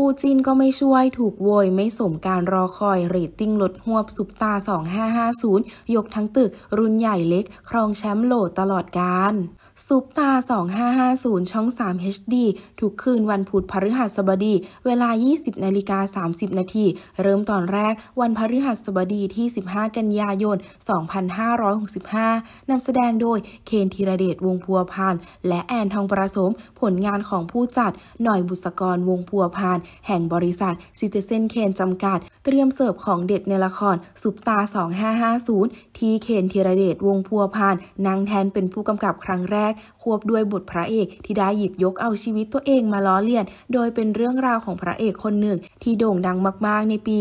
คู่จิ้นก็ไม่ช่วยถูกโวยไม่สมการรอคอย เรตติ้งลดหวบ สุปตา 2550 ยกทั้งตึก รุ่นใหญ่เล็ก ครองแชมป์โหลดตลอดการซุปตา 2550 ช่อง 3 HD ถูกคืนวันพุธพฤหัสบดี เวลา 20 นาฬิกา 30 นาที เริ่มตอนแรกวันพฤหัสบดีที่ 15 กันยายน 2565 นำแสดงโดย เคนธีรเดช วงพัวพานและแอนทองประสม ผลงานของผู้จัด หน่อยบุษกร วงพัวพานแห่งบริษัทซิติเซนเคนจำกัด เตรียมเสิร์ฟของเด็ดในละครสุปตา 2550 ที่เคนธีรเดชวงพัวพานนางแทนเป็นผู้กำกับครั้งแรก ควบด้วยบทพระเอก ที่ได้หยิบยกเอาชีวิตตัวเองมาล้อเลียน โดยเป็นเรื่องราวของพระเอกคนหนึ่ง ที่โด่งดังมากๆ ในปี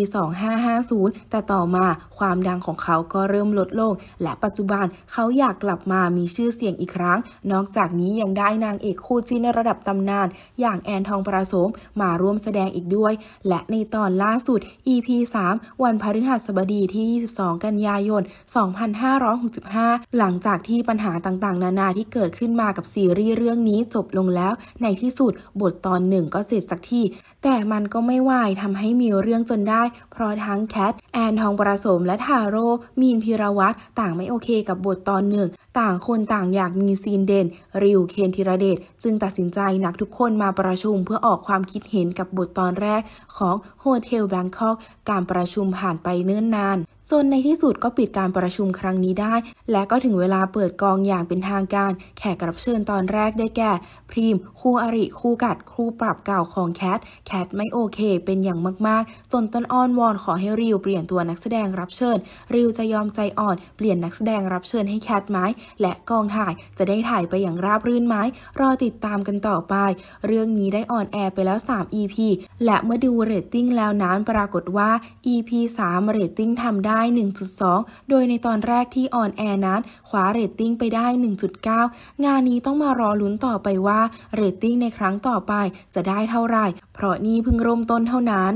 2550 แต่ต่อมาความดังของเขาก็เริ่มลดลง และปัจจุบันเขาอยากกลับมามีชื่อเสียงอีกครั้ง นอกจากนี้ยังได้นางเอกคู่จิ้นระดับตำนาน อย่างแอนทองประสมมาร่วมแสดดงอีกด้วย และในตอนล่าสุด EP 3 วันพฤหัสบดีที่ 22 กันยายน 2565 หลังจากที่ปัญหาต่างๆ นานาที่เกิดขึ้นมากับซีรีส์เรื่องนี้จบลงแล้วในที่สุดบทตอนหนึ่งก็เสร็จสักที แต่มันก็ไม่วายทำให้มีเรื่องจนได้เพราะทั้งแคทแอนทองประสมและทาโร่มีนพิรวัตรต่างไม่โอเคกับบทตอนหนึ่ง ต่างคนต่างอยากมีซีนเด่น ริวเคนธีรเดชจึงตัดสินใจนักทุกคนมาประชุมเพื่อออกความคิดเห็นกับบทตอนแรกของโฮเทลแบงคอกการประชุมผ่านไปเนิ่นนานจนในที่สุดก็ปิดการประชุมครั้งนี้ได้ และก็ถึงเวลาเปิดกองอย่างเป็นทางการ แขกรับเชิญตอนแรกได้แก่ พรีมคู่อริคู่กัดคู่ปรับเก่าของแคท แคทไม่โอเค เป็นอย่างมากๆ จนต้นอ้อนวอนขอให้ริวเปลี่ยนตัวนักแสดงรับเชิญ ริวจะยอมใจอ่อนเปลี่ยนนักแสดงรับเชิญให้แคทไหมและกองถ่ายจะได้ถ่ายไปอย่างราบรื่นไหมรอติดตามกันต่อไป เรื่องนี้ได้ออนแอร์ไปแล้ว 3 EP และเมื่อดูเรตติ้งแล้วนั้นปรากฏว่า EP 3 เรตติ้งทำได้ได้1.2 โดยในตอนแรกที่ออนแอร์นั้นคว้าเรตติ้งไปได้ 1.9 งานนี้ต้องมารอลุ้นต่อไปว่าเรตติ้งในครั้งต่อไปจะได้เท่าไหร่ เพราะนี่เพิ่งเริ่มต้นเท่านั้น